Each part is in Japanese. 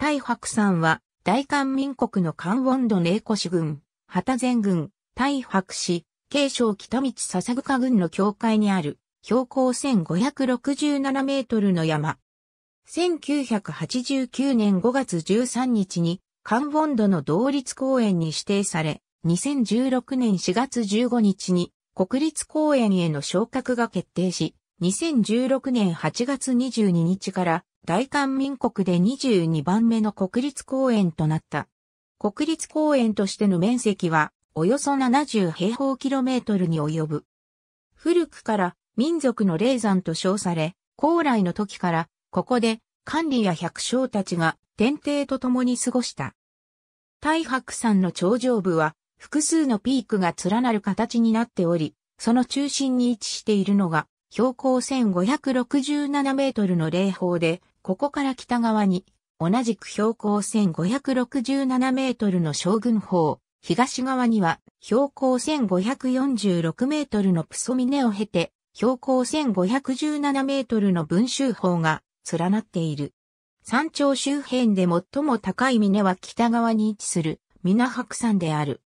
大白山は、大韓民国の関温度寧古市郡、旗前郡、大白市、慶省北道笹塚郡の境界にある、標高1567メートルの山。1989年5月13日に、関温度の同立公園に指定され、2016年4月15日に、国立公園への昇格が決定し、2016年8月22日から大韓民国で22番目の国立公園となった。国立公園としての面積はおよそ70平方キロメートルに及ぶ。古くから民族の霊山と称され、高来の時からここで管理や百姓たちが天帝と共に過ごした。大白山の頂上部は複数のピークが連なる形になっており、その中心に位置しているのが標高1567メートルの霊峰で、ここから北側に、同じく標高1567メートルの将軍峰、東側には標高1546メートルのプソミネを経て、標高1517メートルの文州峰が連なっている。山頂周辺で最も高い峰は北側に位置する皆白山である。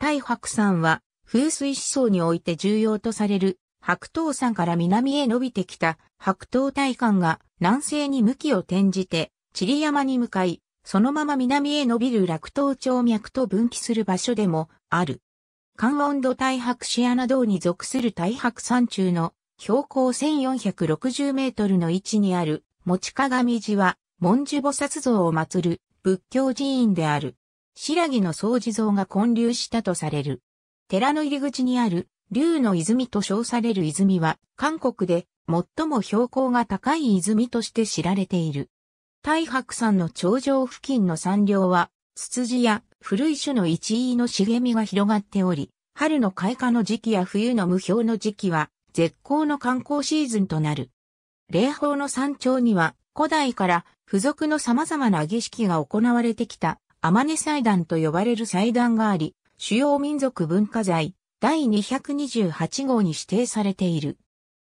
大白山は風水思想において重要とされる白桃山から南へ伸びてきた白桃大観が南西に向きを転じて、チリ山に向かい、そのまま南へ伸びる落桃町脈と分岐する場所でもある。関温度大白シアナ道に属する大白山中の標高1460メートルの位置にある持鏡寺は文殊菩薩像を祀る仏教寺院である。白木の掃除像が建立したとされる。寺の入り口にある竜の泉と称される泉は、韓国で最も標高が高い泉として知られている。大白山の頂上付近の山稜は、ツツジや古い種の一位の茂みが広がっており、春の開花の時期や冬の無氷の時期は、絶好の観光シーズンとなる。霊峰の山頂には、古代から付属の様々な儀式が行われてきた、天音祭壇と呼ばれる祭壇があり、主要民族文化財、第228号に指定されている。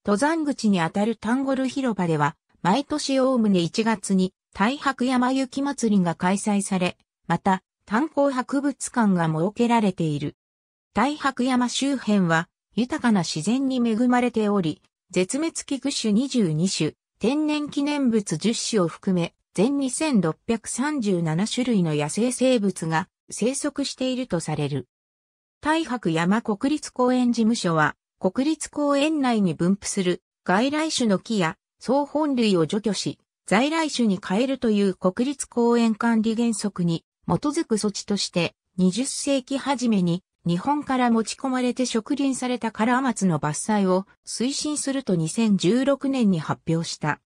登山口にあたるタンゴル広場では、毎年おおむね1月に大白山雪祭りが開催され、また、炭鉱博物館が設けられている。大白山周辺は、豊かな自然に恵まれており、絶滅危惧種22種、天然記念物10種を含め、全2637種類の野生生物が生息しているとされる。大白山国立公園事務所は、国立公園内に分布する外来種の木や総本類を除去し、在来種に変えるという国立公園管理原則に基づく措置として、20世紀初めに日本から持ち込まれて植林されたカラマツの伐採を推進すると2016年に発表した。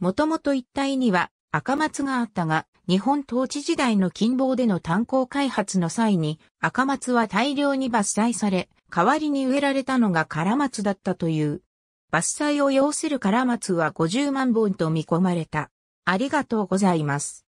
もともと一帯には赤松があったが、日本統治時代の近傍での炭鉱開発の際に赤松は大量に伐採され、代わりに植えられたのが唐松だったという。伐採を要する唐松は50万本と見込まれた。ありがとうございます。